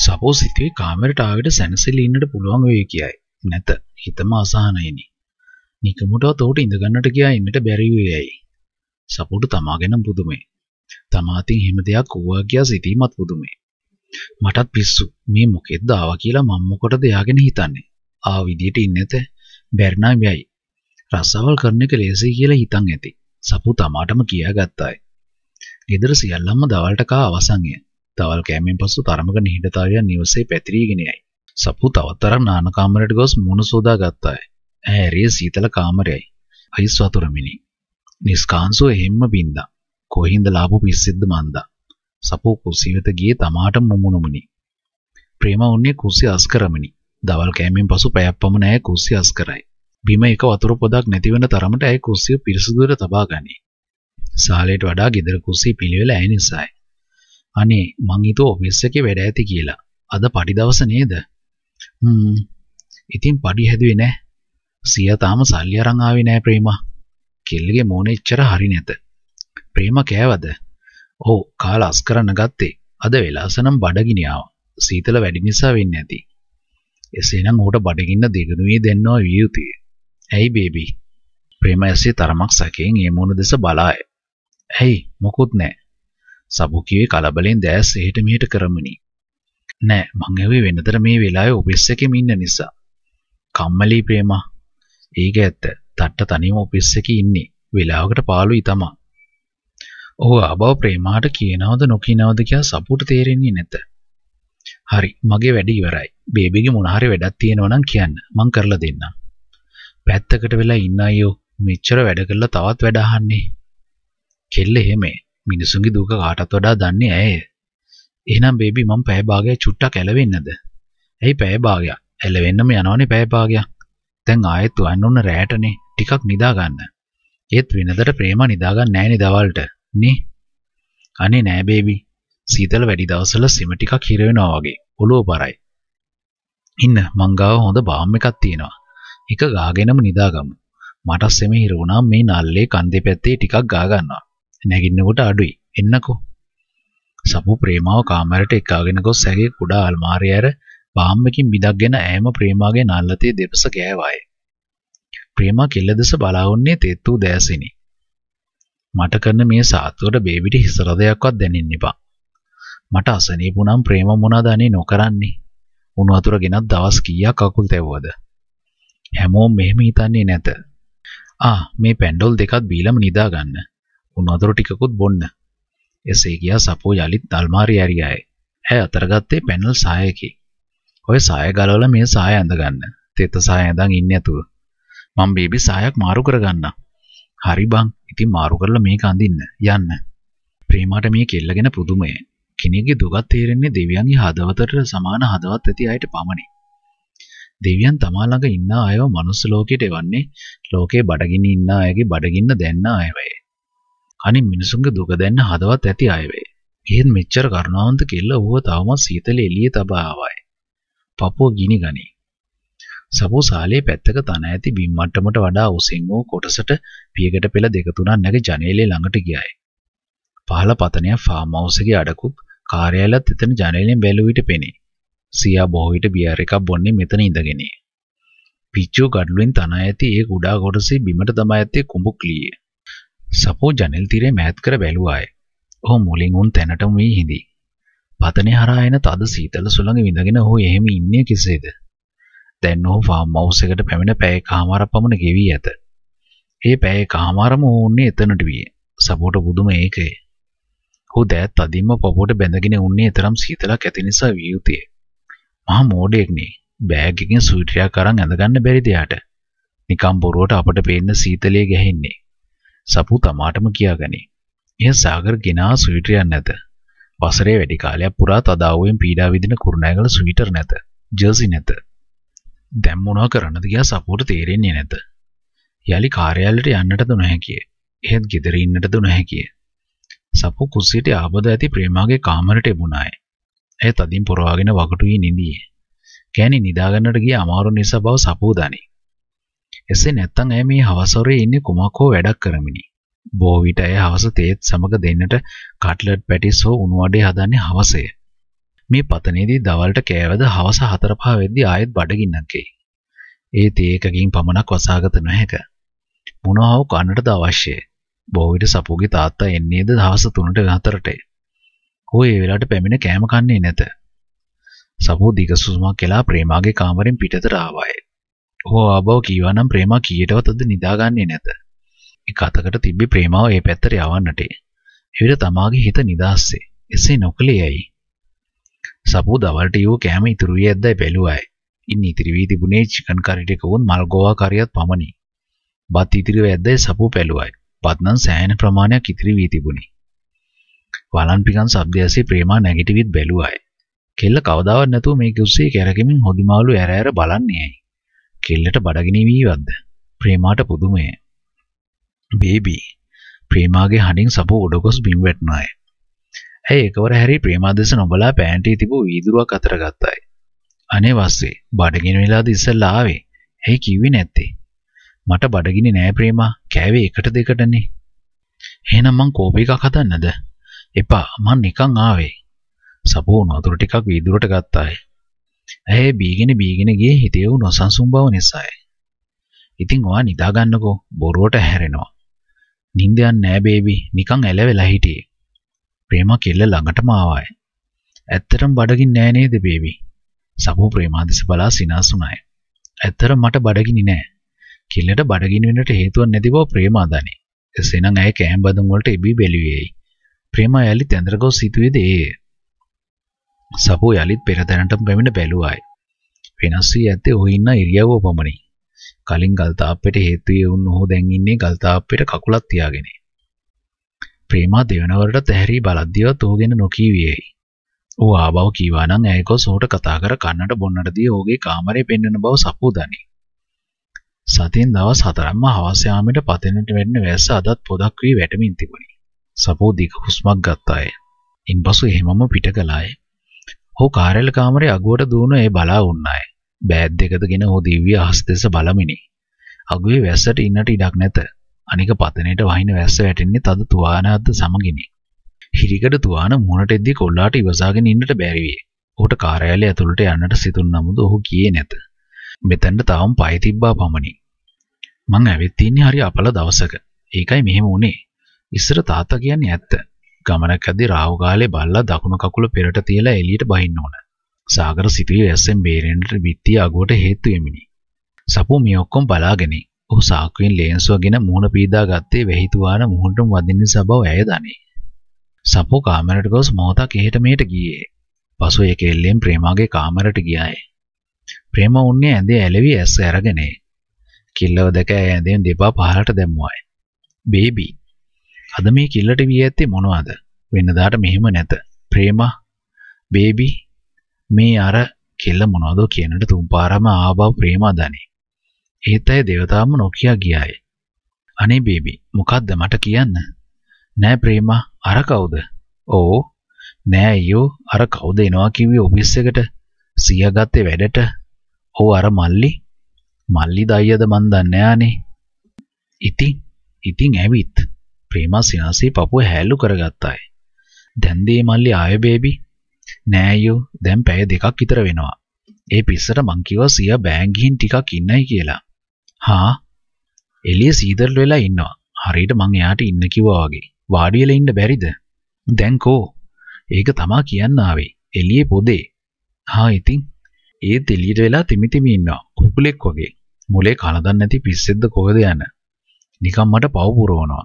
සපෝස් හිතේ කාමරට ආවිට සැනසෙලි ඉන්නට පුළුවන් වෙයි කියයි. නැත. හිතම අසහනයිනි. නිකමුටවත් ඔහුට ඉඳගන්නට ගියා ඉන්නට බැරි වේයයි. සපෝට තමා ගැන පුදුමේ. තමා අතින් හිම දෙයක් වුණා කියා සිතීමත් පුදුමේ. මටත් පිස්සු. මේ මොකෙද්ද ආවා කියලා මම මොකටද යාගෙන හිතන්නේ. ආ විදියට ඉන්නේ නැත. බැරිනම් යයි. රස්සාවල් කරන එක ලේසියි කියලා හිතන් ඇති. සපු තමාටම කියා ගත්තාය. ගෙදර සියල්ලම දවල්ට කා අවසන්ය. තවල් කෑමෙන් පසු තරමක නිහඬතාවයන් නිවසේ පැතිරීගෙන යයි. සපු තවතරක් නාන කාමරයට ගොස් මුණ සෝදා ගත්තාය. ඇහැරිය සීතල කාමරයයි. අයිස් වතුර මිනි. නිස්කාන්සෝ එහෙම්ම බින්දා. කොහින්ද ලාබු පිස්සෙද්ද මන්දා. සපෝ කුසී වෙත ගියේ තමාට මුමුණුමුනි. ප්‍රේම උන්නේ කුසී අස්කරමිනි. දවල් කෑමෙන් පසු පැයක් පමණ ඇය කුසී අස්කරයි. බිම එක වතුර පොදක් නැති වෙන තරමට ඇය කුසිය පිරිසිදුවට තබා ගනී. සාලේට වඩා ගෙදර කුසී පිළිවෙල ඇය නිසායි. අනේ මං හිතුව ඔෆිස් එකේ වැඩ ඇති කියලා. අද පඩි දවස නේද? හ්ම්. ඉතින් පඩි හැදුවේ නෑ. සියා තාම සල්ලි අරන් ආවේ නෑ ප්‍රේමා. කෙල්ලගේ මෝනේ ඉච්චර හරි නැත. ප්‍රේමා කෑවද? ඔව් කාලා අස් කරන්න ගත්තේ. අද වෙලාසනම් බඩගිනියාව. සීතල වැඩි නිසා වෙන්නේ නැති. එසේනම් ඌට බඩගින්න දෙගනුවේ දෙන්නව විය යුතුය. ඇයි බේබි? ප්‍රේමා ඇසේ තරමක් සැකයෙන් ඒ මෝන දෙස බලාය. ඇයි මොකුත් නැහැ. සබු කිව්වේ කලබලෙන් දැස් එහෙට මෙහෙට කරමිනි. නෑ මං ඇහුවේ වෙනතර මේ වෙලාවේ ඔෆිස් එකෙම ඉන්න නිසා. කම්මලි ප්‍රේමා. ඒක ඇත්ත. තට්ට තනියම ඔෆිස් එකේ ඉන්නේ. වෙලාවකට පාළුයි තමා. ඔහු ආබව ප්‍රේමාට කියනවද නොකියනවද කියලා සබුට තේරෙන්නේ නැත. හරි මගේ වැඩ ඉවරයි. බේබිගේ මොන හරි වැඩක් තියෙනවා නම් කියන්න. මං කරලා දෙන්නම්. පැත්තකට වෙලා ඉන්න අයියෝ මෙච්චර වැඩ කරලා තවත් වැඩ අහන්නේ. කෙල්ල එහෙමයි. මිනිසුන්ගේ දුක කාටත් වඩා දන්නේ ඇය. එහෙනම් බේබි මම පැය භාගයක් චුට්ටක් ඇලවෙන්නද? ඇයි පැය භාගයක්? ඇලවෙන්නම යනවනේ පැය භාගයක්. දැන් ආයෙත් වන්න උන රැටනේ ටිකක් නිදා ගන්න. ඒත් වෙනදට ප්‍රේම නිදා ගන්න නෑනේ දවල්ට. නේ? අනේ නෑ බේබි. සීතල වැඩි දවස්වල සෙම ටිකක් හිර වෙනවා වගේ. ඔළුව පරයි. ඉන්න මං ගාව හොඳ බාම් එකක් තියෙනවා. එක ගාගෙනම නිදාගමු. මට සෙම හිර වුණා මේ නල්ලේ කන් දෙපැත්තේ ටිකක් ගා ගන්නවා. නැගින්නකොට අඩුයි. එන්නකෝ. සමු ප්‍රේමාව කාමරයට එකාගෙන ගොස් ඇගේ කුඩා අල්මාරිය ඇර පාම්මකින් බිඳක්ගෙන ඈම ප්‍රේමාගේ නල්ලතේ දෙපස ගෑවාය. ප්‍රේමා කෙල්ල දෙස බලා වුණේ තෙත් වූ දෑසිනි. මට කරන මේ සාත්වට බේබිට හිස රදයක්වත් දැනෙන්න එපා. මට අසනීප වුණම් ප්‍රේම මොනවාද අනේ නොකරන්නේ. උණු වතුර ගෙනත් දවස් කීයක් අකුල් තැවුවද? හැමෝම මෙහෙම හිතන්නේ නැත. ආ මේ පැන්ඩෝල් දෙකක් බීලම නිදා ගන්න. උන් අඳුර ටිකකුත් බොන්න. එසේ ගියා සපෝ යලිත් අල්මාරිය ඇරියායේ. ඇය අතරගත්තේ පැනල් සායකි. ඔය සාය ගලවලා මේ සාය ඇඳගන්න. තෙත සාය ඇඳන් ඉන්නේ නැතුව. මම බීබි සායක් මාරු කරගන්න. හරි බං. ඉතින් මාරු කරලා මේක අඳින්න. යන්න. ප්‍රේමාට මේ කෙල්ලගෙන පුදුමය. කෙනෙක්ගේ දුකත් තේරෙන්නේ දෙවියන්ගේ හදවතට සමාන හදවත් ඇති අයට පමණි. දෙවියන් තමා ළඟ ඉන්න අයව මනුස්ස ලෝකයට එවන්නේ ලෝකේ බඩගින්න ඉන්න අයගේ බඩගින්න දැන්න අයවයි. අනින් මිනිසුන්ගේ දුක දැන්න හදවත් ඇති අයවේ. එහෙත් මෙච්චර කරුණාවන්ත කෙල්ල ඌව තවමත් සීතලේ එළිය තබා ආවයි. පපුව ගිනි ගනී. සබෝ සාලේ පැත්තක තන ඇති බිම් මට්ටමට වඩා උසින් වූ කොටසට පියකට පෙළ දෙක තුනක් නැග ජනේලේ ළඟට ගියයි. පහළ පතනය ෆාම් හවුස් එකේ අඩකුත් කාර්යාලයත් එතන ජනේලෙන් බැලුව විට පෙනේ. සියා බොහෝ විට බියර් එකක් බොන්නේ මෙතන ඉඳගෙන. පිච්චෝ ගඩලුවෙන් තන ඇති ඒ කුඩා කොටසේ බිමට තමයි ඇත්තේ කුඹුක්ලියේ. සපෝ ජනෙල් තිරේ මෑත් කර බැලුවාය. ඔහු මුලින් උන් තැනටම වී හිඳී. පතනේ හරහා එන තද සීතල සුළඟ විඳගෙන ඔහු එහෙම ඉන්නේ කෙසේද? දැන් ඔහු ෆාම් හවුස් එකට පැමිණ පැය කමාරක් පමණ ගෙවී ඇත. ඒ පැය කමාරම ඔහු උන්නේ එතනට විය. සපෝට බුදුම ඒකේ. ඔහු දෑත් අදින්ම පපුවට බැඳගෙන උන්නේ එතරම් සීතලක් ඇති නිසා විය යුතුය. මහා මෝඩයෙක්නේ. බෑග් එකකින් සුවිටියක් අරන් ඇඳගන්න බැරිද යාට? නිකම් බොරුවට අපට පේන්න සීතලයේ ගැහෙන්නේ. සපු තමාටම කියාගනී. එය සාගර් ගෙනා සුවිටරයන් නැත. වසරේ වැඩි කාලයක් පුරා තදාවෙන් පීඩා විදින කුරුණෑගල සුවිටර් නැත. ජර්සි නැත. දැන් මොනවා කරන්නද කියලා සපුවට තේරෙන්නේ නැත. යලි කාර්යාලයට යන්නට දු නොහැකිය. එහෙත් ගෙදර ඉන්නට දු නොහැකිය. සපු කුස්සියට ආබද ඇති ප්‍රේමාගේ කාමරට එබුණාය. ඇය තදින් පොරවාගෙන වගටුයි නිදියේ. කෑණි නිදාගන්නට ගිය අමාරු නිසා බව සපු දනී. එසේ නැත්නම් ඇය මේ හවසොරේ ඉන්නේ කුමක් හෝ වැඩක් කරමිනි. බොහෝ විට ඇය හවස තේත් සමග දෙන්නට කට්ලට් පැටිස් හෝ උණු වඩේ හදන්නේ හවසේ. මේ පතනේදී දවල්ට කෑවද හවස 4-5 වෙද්දී ආයෙත් බඩගින්නක් එයි. ඒ තේ එකකින් පමණක් වසාගත නොහැක. මොනවා හෝ කන්නටද අවශ්‍යයි. බොහෝ විට සපුගේ තාත්තා එන්නේද දවස් 3ට 4ට. ඔහු ඒ වෙලාවට පැමිණ කෑම කන්නේ නැත. සපු දිග සුසුමක් කළා ප්‍රේමාගේ කාමරෙන් පිටතට ආවායේ. හෝ ආබව කීවා නම් ප්‍රේමා කීයටවත් අද නිදාගන්නේ නැත. එක අතකට තිබ්බේ ප්‍රේමාව ඒ පැත්තට යවන්නට. එවිට තමාගේ හිත නිදාස්සේ. එසේ නොකළේ ඇයි? සපෝ දවල්ට යෝ කෑම ඉතුරු වී ඇද්දයි බැලුවායි. ඉන් ඉතිරි වී තිබුණේ චිකන් කරි ටික වුන් මල් ගෝවා කරියත් පමණි. බත් ඉතිරිව ඇද්දයි සපෝ පැලුවායි. බත් නම් සෑහෙන ප්‍රමාණයක් ඉතිරි වී තිබුණි. වලන් පිකන් ශබ්දය ඇසී ප්‍රේමා නැගිටිවිත් බැලුවායි. කෙල්ල කවදාවත් නැතුව මේක උස්සේ කැරකෙමින් හොදිමාළු ඇර ඇර බලන්නේයි. කෙල්ලට බඩගිනිවීවත්ද ප්‍රේමාට පුදුමය බේබී ප්‍රේමාගේ හඬින් සපෝ උඩගොස් බිම් වැටුණාය ඇය එකවර හැරි ප්‍රේමා දෙස නොබලා පෑන්ටි තිබූ වීදුරුවක් අතර ගත්තාය අනේ වස්සේ බඩගිනි වෙලාද ඉස්සෙල්ලා ආවේ ඇයි කිව්වේ නැත්තේ මට බඩගිනි නෑ ප්‍රේමා කෑවේ එකට දෙකටනේ එහෙනම් මං කෝප එකක් හදන්නද එපා මං නිකන් ආවේ සබෝ වතුර ටිකක් වීදුරට ගත්තාය ඇය බීගෙන බීගෙන ගියේ හිතේ වූ නොසන්සුන් බව නිසායි. ඉතින් ඔයා නිදාගන්නකෝ බොරුවට හැරෙනවා. නිින්ද යන්නේ නෑ බේබි නිකන් ඇලවෙලා හිටියේ. ප්‍රේමා කෙල්ල ළඟටම ආවාය. ඇත්තටම බඩගින් නෑ නේද බේබි? සබෝ ප්‍රේමා දිස බලා සිනාසුණාය. ඇත්තටම මට බඩගිනි නෑ. කෙල්ලට බඩගිනි වෙන්නට හේතුවක් නැති බව ප්‍රේමා දනී. එසේනම් ඇය කෑම බදුන් වලට ඉබි බැලුවේයි. ප්‍රේමා යලි තැඳර ගොස් සිටුවේද ඒ. සපෝ යලිත් පෙරදැනටම පැමිණ බැලුවායි. වෙනස් වී ඇත්තේ ඔහු ඉන්න ඉරියව්ව පමණි. කලින් ගල්තාප්පෙට හේතු වුණ ඔහු දැන් ඉන්නේ ගල්තාප්පෙට කකුලක් තියාගෙන. ප්‍රේමා දෙවනවරට තැහැරි බලද්දීවත් ඔහු ගැන නොකීවියේයි. ඌ ආබව කීවා නම් ඇයි කො සෝට කතා කර කන්නට බොන්නට දී ඔහුගේ කාමරේ පෙන්වන බව සපුදනි. සතින් දවස් හතරක්ම හවස යාමට පතෙන්නට වෙන්න වැස්ස අදත් පොදක් වී වැටමින් තිබුණි. සපෝ දිග හුස්මක් ගත්තාය. ඉන්පසු එහෙමම පිට කළාය. ඔහු කාර්යාල කාමරයේ අගුවට දුවන ඒ බලා වුණාය. බෑග් දෙකදගෙන ඔහු දිව්‍ය අහස් දෙස බලමිනි. අගුවේ වැස්සට ඉන්නට ඉඩක් නැත. අනික පතනේට වහින වැස්ස වැටෙන්නේ තද තුවානයක්ද සමගිනි. හිරිකඩ තුවාන මුණට එද්දී කොල්ලාට ඉවසාගෙන ඉන්නට බැරි විය. ඔහුට කාර්යාලය ඇතුළට යන්නට සිතුන නමුත් ඔහු ගියේ නැත. මෙතනට තාම පය තිබ්බා පමණි. මං ඇවිත් ඉන්නේ හරි අපල දවසක. ඒකයි මෙහෙම වුනේ. ඉස්සර තාත්තා කියන්නේ ඇත්ත. ගමනක් ඇද්දි රාහු කාලේ බල්ලා දකුණු කකුල පෙරට තියලා එළියට බහින්න ඕන. සාගර සිටියේ ඇස්ෙන් බේරෙන්නට බිත්තිය අගුවට හේතු වෙමිනි. සපු මේ ඔක්කොම බලාගෙන ඔහු සාක්කුවෙන් ලේන්සුවගෙන මූණ පීදා ගත්තේ වෙහිතුවාන මුහුණටම වදින්න සබව ඇය දනී. සපු කාමරට ගොස් මොහොතක් එහෙට මෙහෙට ගියේ. පසු ඒ කෙල්ලෙන් ප්‍රේමාගේ කාමරට ගියාය. ප්‍රේම උන්නේ ඇඳේ ඇලවි ඇස් අරගෙන. කිල්ලව දැක ඇය ඇඳෙන් දෙපා පහලට දැම්මුවාය. බේබී අද මේ කිල්ලට වී ඇත්තේ මොනවද? වෙනදාට මෙහෙම නැත. ප්‍රේමා, බේබි මේ අර කෙල්ල මොනවද කියනට තුම්පාරම ආබව ප්‍රේමා දනේ. ඒත් අය දේවතාවම නොකිය ගියාය. අනේ බේබි, මොකද්ද මට කියන්න? නෑ ප්‍රේමා, අර කවුද? ඕ නෑ අයියෝ, අර කවුද එනවා කිව්වේ ඔෆිස් එකට? සියා ගත්තේ වැඩට. ඕ අර මල්ලි මල්ලි දයියද මන් දන්නේ නෑනේ. ඉතින් ඉතින් ඇවිත් ප්‍රීමා සිනාසී පපුව හැලු කරගත්තායි. දැන්දී මල්ලි ආය බේබි නෑයෝ දැන් පැය දෙකක් විතර වෙනවා. ඒ පිස්සට මං කිව්වා සියා බෑන් ගිහින් ටිකක් ඉන්නයි කියලා. හා එළිය සීදර් වෙලා ඉන්නවා. හරියට මං එයාට ඉන්න කිව්වා වගේ. වාඩි වෙලා ඉන්න බැරිද? දැන් කෝ ඒක තමා කියන්න ආවේ. එළියේ පොදේ. හා ඉතින් ඒත් එළියට වෙලා තිමිතිමි ඉන්නවා. කුකුලෙක් වගේ. මොලේ කනදන් නැති පිස්සෙද්ද කොහෙද යන? නිකම් මට පව පුරවනවා.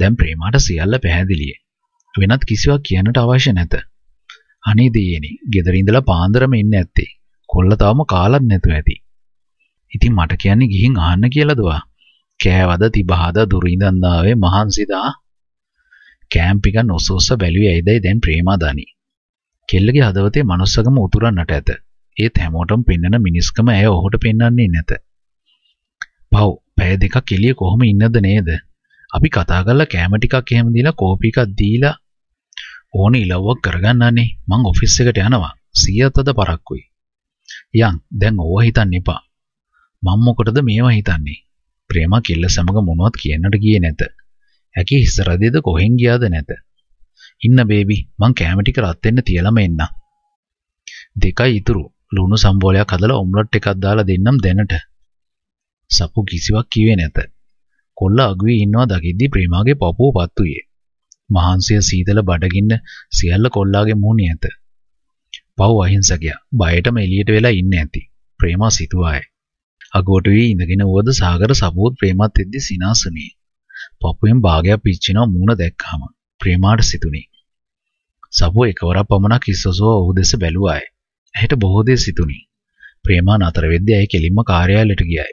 දැන් ප්‍රේමාට සියල්ල පැහැදිලිය. වෙනත් කිසිවක් කියන්නට අවශ්‍ය නැත. අනේ දේනේ, ගෙදර ඉඳලා පාන්දරම ඉන්න ඇත්තේ. කොල්ල තවම කාලත් නැතුව ඇති. ඉතින් මට කියන්නේ ගිහින් අහන්න කියලාද වා? කෑවද තිබහද දුරින්දන් ආවේ මහන්සිදා? කැම්පික නොසොස්ස බැලුවේ ඇයිදයි දැන් ප්‍රේමා දනි. කෙල්ලගේ හදවතේ manussකම උතුරන්නට ඇත. ඒත් හැමෝටම පෙන්වන මිනිස්කම ඇය ඔහුට පෙන්වන්නේ නැත. පව්, පැය දෙකක් එළිය කොහොම ඉන්නද නේද? අපි කතා කරලා කෑම ටිකක් එහෙම දීලා කෝපි එකක් දීලා ඕන ඉලව්වක් කරගන්නන්නේ මං ඔෆිස් එකට යනවා සියතද පරක්කුයි යන් දැන් ඕව හිතන්න එපා මං මොකටද මේවා හිතන්නේ ප්‍රේමා කිල්ල සමග මොනවත් කියන්නට ගියේ නැත ඇකි හිසරදේද කොහෙන් ගියාද නැත ඉන්න බේබි මං කෑම ටික රත් වෙන්න තියලම එන්න දෙකයි ඉතුරු ලුණු සම්බෝලයක් හදලා ඔම්ලට් එකක් දාලා දෙන්නම් දැනට සපු කිසිවක් කිව්වේ නැත කොල්ල අගුවේ ඉන්නවා දකිද්දි ප්‍රේමාගේ පපුව පත් වූයේ. මහන්සිය සීතල බඩගින්න සියල්ල කොල්ලාගේ මූණේ ඇත. පව් අහිංසකයා බයටම එළියට වෙලා ඉන්න ඇති. ප්‍රේමා සිතුවාය. අගුවට වී ඉඳගෙන වුවද සාගර සබූත් ප්‍රේමත් එද්දි සිනාසුනේ. පපුවෙන් භාගයක් පිච්චෙනවා මූණ දැක්කාම. ප්‍රේමාට සිතුනේ. සබෝ එකවරක් පමණක් ඉස්සසෝ ඔහු දෙස බැලුවාය. ඇයට බොහෝ දේ සිතුනේ. ප්‍රේමා නතර වෙද්දී ඇය කෙලින්ම කාර්යාලයට ගියාය.